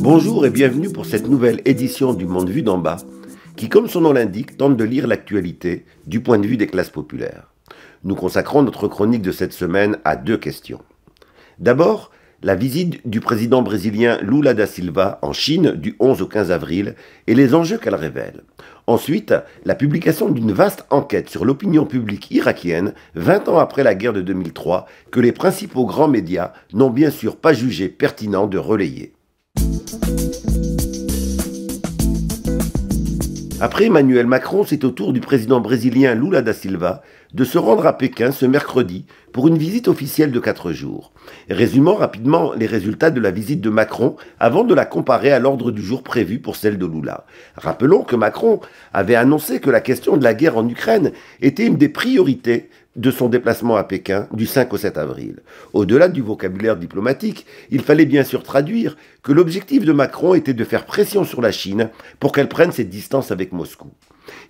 Bonjour et bienvenue pour cette nouvelle édition du Monde Vu d'en bas, qui, comme son nom l'indique, tente de lire l'actualité du point de vue des classes populaires. Nous consacrons notre chronique de cette semaine à deux questions. D'abord, la visite du président brésilien Lula da Silva en Chine du 11 au 15 avril et les enjeux qu'elle révèle. Ensuite, la publication d'une vaste enquête sur l'opinion publique irakienne 20 ans après la guerre de 2003 que les principaux grands médias n'ont bien sûr pas jugé pertinent de relayer. Après Emmanuel Macron, c'est au tour du président brésilien Lula da Silva de se rendre à Pékin ce mercredi pour une visite officielle de 4 jours. Résumant rapidement les résultats de la visite de Macron avant de la comparer à l'ordre du jour prévu pour celle de Lula. Rappelons que Macron avait annoncé que la question de la guerre en Ukraine était une des priorités de son déplacement à Pékin du 5 au 7 avril. Au-delà du vocabulaire diplomatique, il fallait bien sûr traduire que l'objectif de Macron était de faire pression sur la Chine pour qu'elle prenne ses distances avec Moscou.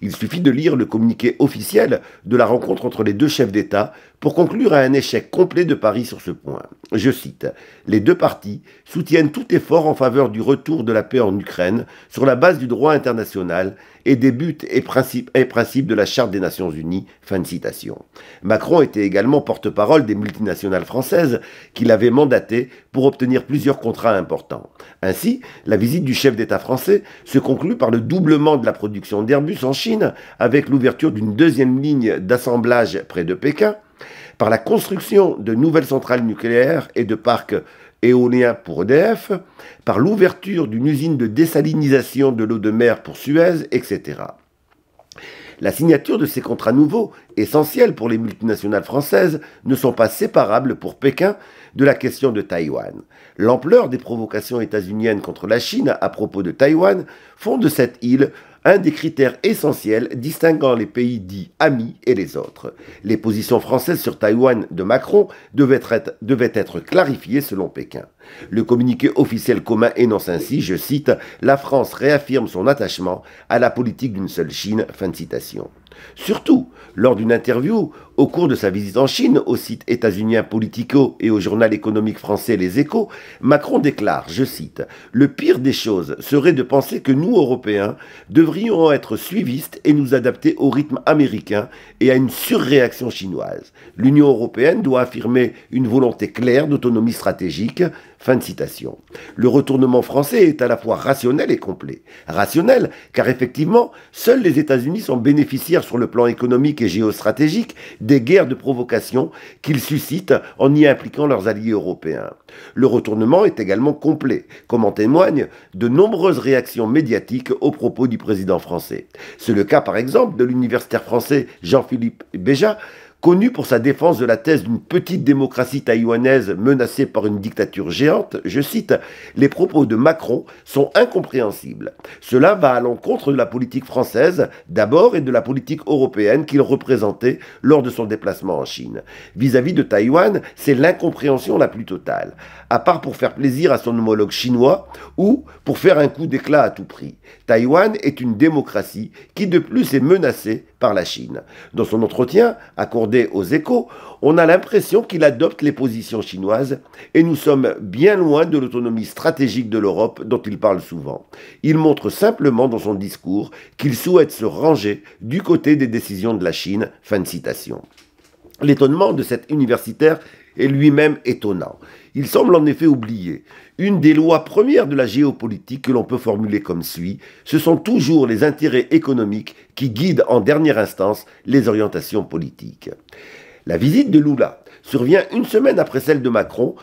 Il suffit de lire le communiqué officiel de la rencontre entre les deux chefs d'État pour conclure à un échec complet de Paris sur ce point. Je cite, Les deux parties soutiennent tout effort en faveur du retour de la paix en Ukraine sur la base du droit international et des buts et principes, de la Charte des Nations Unies. Fin citation. Macron était également porte-parole des multinationales françaises qu'il avait mandatées pour obtenir plusieurs contrats importants. Ainsi, la visite du chef d'État français se conclut par le doublement de la production d'Airbus en Chine avec l'ouverture d'une deuxième ligne d'assemblage près de Pékin par la construction de nouvelles centrales nucléaires et de parcs éoliens pour EDF, par l'ouverture d'une usine de désalinisation de l'eau de mer pour Suez, etc. La signature de ces contrats nouveaux, essentiels pour les multinationales françaises, ne sont pas séparables pour Pékin de la question de Taïwan. L'ampleur des provocations états-uniennes contre la Chine à propos de Taïwan font de cette île un des critères essentiels distinguant les pays dits amis et les autres. Les positions françaises sur Taïwan de Macron devaient être, clarifiées selon Pékin. Le communiqué officiel commun énonce ainsi, je cite, La France réaffirme son attachement à la politique d'une seule Chine. Fin de citation. Surtout lors d'une interview au cours de sa visite en Chine au site états-unien Politico et au journal économique français Les Échos, Macron déclare, je cite, Le pire des choses serait de penser que nous, Européens, devrions être suivistes et nous adapter au rythme américain et à une surréaction chinoise. L'Union européenne doit affirmer une volonté claire d'autonomie stratégique, Fin de citation. Le retournement français est à la fois rationnel et complet. Rationnel, car effectivement, seuls les États-Unis sont bénéficiaires sur le plan économique et géostratégique des guerres de provocation qu'ils suscitent en y impliquant leurs alliés européens. Le retournement est également complet, comme en témoignent de nombreuses réactions médiatiques aux propos du président français. C'est le cas par exemple de l'universitaire français Jean-Philippe Béja, Connu pour sa défense de la thèse d'une petite démocratie taïwanaise menacée par une dictature géante, je cite, les propos de Macron sont incompréhensibles. Cela va à l'encontre de la politique française d'abord et de la politique européenne qu'il représentait lors de son déplacement en Chine. Vis-à-vis de Taïwan, c'est l'incompréhension la plus totale, à part pour faire plaisir à son homologue chinois ou pour faire un coup d'éclat à tout prix. Taïwan est une démocratie qui de plus est menacée par la Chine. Dans son entretien accordé aux échos, on a l'impression qu'il adopte les positions chinoises et nous sommes bien loin de l'autonomie stratégique de l'Europe dont il parle souvent. Il montre simplement dans son discours qu'il souhaite se ranger du côté des décisions de la Chine. Fin de citation. L'étonnement de cet universitaire est lui-même étonnant. Il semble en effet oublier une des lois premières de la géopolitique que l'on peut formuler comme suit, ce sont toujours les intérêts économiques qui guident en dernière instance les orientations politiques. La visite de Lula survient une semaine après celle de Macron,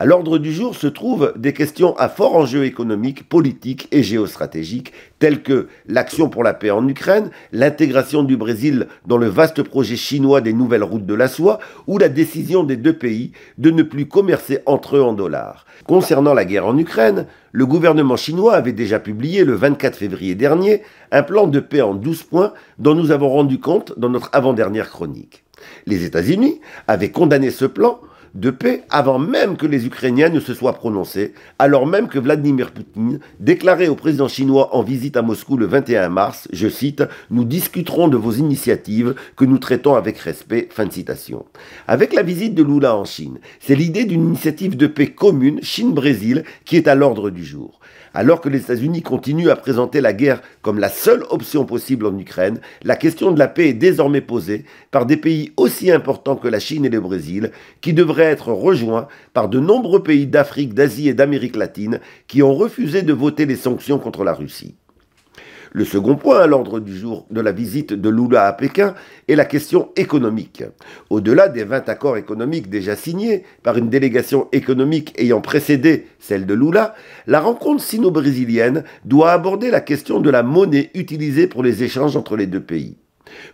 à l'ordre du jour se trouvent des questions à fort enjeu économique, politique et géostratégique, telles que l'action pour la paix en Ukraine, l'intégration du Brésil dans le vaste projet chinois des nouvelles routes de la soie, ou la décision des deux pays de ne plus commercer entre eux en dollars. Concernant la guerre en Ukraine, le gouvernement chinois avait déjà publié le 24 février dernier un plan de paix en 12 points dont nous avons rendu compte dans notre avant-dernière chronique. Les États-Unis avaient condamné ce plan de paix avant même que les Ukrainiens ne se soient prononcés, alors même que Vladimir Poutine déclarait au président chinois en visite à Moscou le 21 mars, je cite, Nous discuterons de vos initiatives que nous traitons avec respect. Fin de citation. Avec la visite de Lula en Chine, c'est l'idée d'une initiative de paix commune Chine-Brésil qui est à l'ordre du jour. Alors que les États-Unis continuent à présenter la guerre comme la seule option possible en Ukraine, la question de la paix est désormais posée par des pays aussi importants que la Chine et le Brésil, qui devraient être rejoints par de nombreux pays d'Afrique, d'Asie et d'Amérique latine qui ont refusé de voter les sanctions contre la Russie. Le second point à l'ordre du jour de la visite de Lula à Pékin est la question économique. Au-delà des 20 accords économiques déjà signés par une délégation économique ayant précédé celle de Lula, la rencontre sino-brésilienne doit aborder la question de la monnaie utilisée pour les échanges entre les deux pays.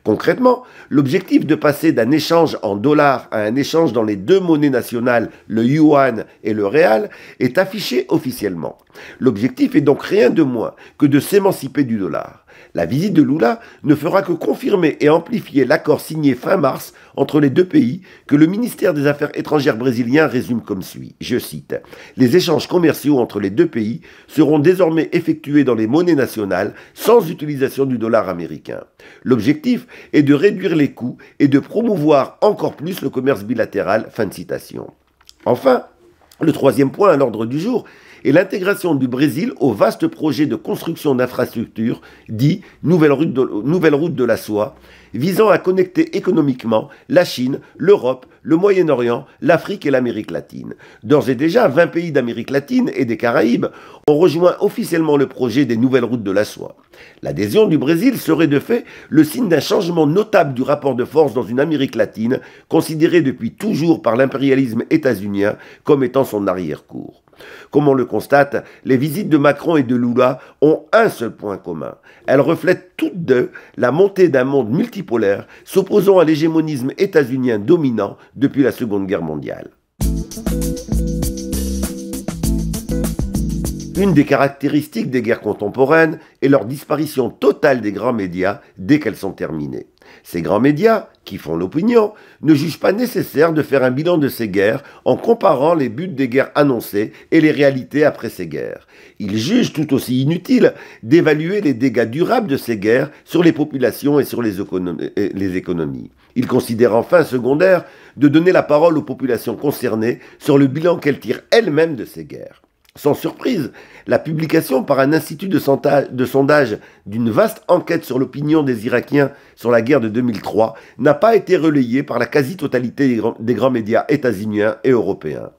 Concrètement, l'objectif de passer d'un échange en dollars à un échange dans les deux monnaies nationales, le yuan et le réal, est affiché officiellement. L'objectif est donc rien de moins que de s'émanciper du dollar. La visite de Lula ne fera que confirmer et amplifier l'accord signé fin mars entre les deux pays que le ministère des Affaires étrangères brésilien résume comme suit. Je cite Les échanges commerciaux entre les deux pays seront désormais effectués dans les monnaies nationales sans utilisation du dollar américain. L'objectif est de réduire les coûts et de promouvoir encore plus le commerce bilatéral. Fin de citation. Enfin, le troisième point à l'ordre du jour et l'intégration du Brésil au vaste projet de construction d'infrastructures, dit nouvelle route, de, la soie, visant à connecter économiquement la Chine, l'Europe, le Moyen-Orient, l'Afrique et l'Amérique latine. D'ores et déjà, 20 pays d'Amérique latine et des Caraïbes ont rejoint officiellement le projet des nouvelles routes de la soie. L'adhésion du Brésil serait de fait le signe d'un changement notable du rapport de force dans une Amérique latine, considérée depuis toujours par l'impérialisme états-unien comme étant son arrière-cour. Comme on le constate, les visites de Macron et de Lula ont un seul point commun. Elles reflètent toutes deux la montée d'un monde multipolaire s'opposant à l'hégémonisme états-unien dominant depuis la Seconde Guerre mondiale. Une des caractéristiques des guerres contemporaines est leur disparition totale des grands médias dès qu'elles sont terminées. Ces grands médias, qui font l'opinion, ne jugent pas nécessaire de faire un bilan de ces guerres en comparant les buts des guerres annoncées et les réalités après ces guerres. Ils jugent tout aussi inutile d'évaluer les dégâts durables de ces guerres sur les populations et sur les, Les économies. Ils considèrent enfin secondaire de donner la parole aux populations concernées sur le bilan qu'elles tirent elles-mêmes de ces guerres. Sans surprise, la publication par un institut de, sondage d'une vaste enquête sur l'opinion des Irakiens sur la guerre de 2003 n'a pas été relayée par la quasi-totalité des, grands médias états-uniens et européens.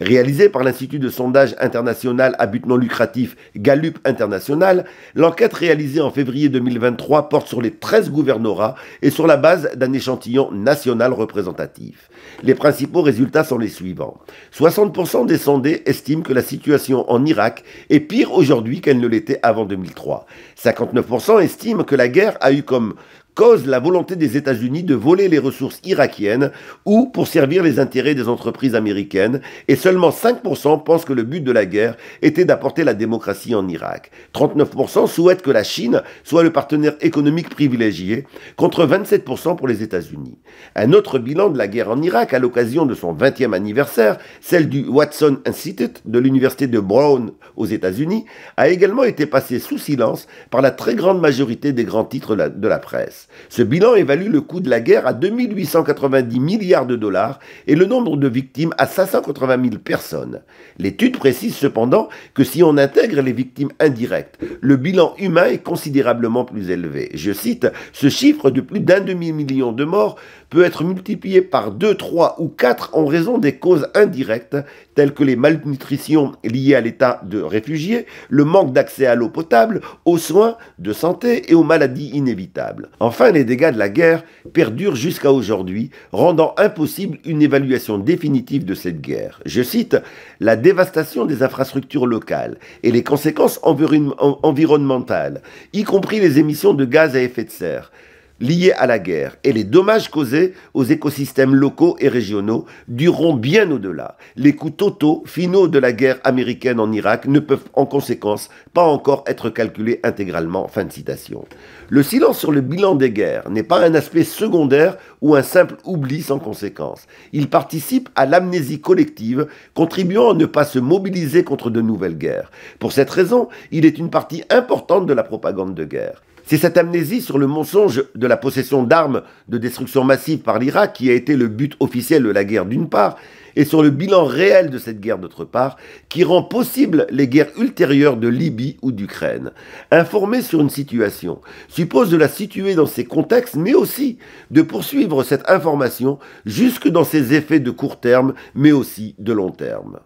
Réalisée par l'Institut de sondage international à but non lucratif Gallup International, l'enquête réalisée en février 2023 porte sur les 13 gouvernorats et sur la base d'un échantillon national représentatif. Les principaux résultats sont les suivants. 60% des sondés estiment que la situation en Irak est pire aujourd'hui qu'elle ne l'était avant 2003. 59% estiment que la guerre a eu comme cause la volonté des États-Unis de voler les ressources irakiennes ou pour servir les intérêts des entreprises américaines, et seulement 5% pensent que le but de la guerre était d'apporter la démocratie en Irak. 39% souhaitent que la Chine soit le partenaire économique privilégié, contre 27% pour les États-Unis. Un autre bilan de la guerre en Irak à l'occasion de son 20e anniversaire, celle du Watson Institute de l'université de Brown aux États-Unis, a également été passé sous silence par la très grande majorité des grands titres de la presse. Ce bilan évalue le coût de la guerre à 2890 milliards de dollars et le nombre de victimes à 580 000 personnes. L'étude précise cependant que si on intègre les victimes indirectes, le bilan humain est considérablement plus élevé. Je cite, ce chiffre de plus d'un demi-million de morts peut être multiplié par 2, 3 ou 4 en raison des causes indirectes telles que les malnutritions liées à l'état de réfugié, le manque d'accès à l'eau potable, aux soins de santé et aux maladies inévitables. Enfin, les dégâts de la guerre perdurent jusqu'à aujourd'hui, rendant impossible une évaluation définitive de cette guerre. Je cite la dévastation des infrastructures locales et les conséquences environnementales, y compris les émissions de gaz à effet de serre Liés à la guerre et les dommages causés aux écosystèmes locaux et régionaux dureront bien au-delà. Les coûts totaux finaux de la guerre américaine en Irak ne peuvent en conséquence pas encore être calculés intégralement. Fin de citation. Le silence sur le bilan des guerres n'est pas un aspect secondaire ou un simple oubli sans conséquence. Il participe à l'amnésie collective, contribuant à ne pas se mobiliser contre de nouvelles guerres. Pour cette raison, il est une partie importante de la propagande de guerre. C'est cette amnésie sur le mensonge de la possession d'armes de destruction massive par l'Irak qui a été le but officiel de la guerre d'une part, et sur le bilan réel de cette guerre d'autre part, qui rend possible les guerres ultérieures de Libye ou d'Ukraine. Informer sur une situation suppose de la situer dans ses contextes, mais aussi de poursuivre cette information jusque dans ses effets de court terme, mais aussi de long terme.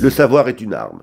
Le savoir est une arme.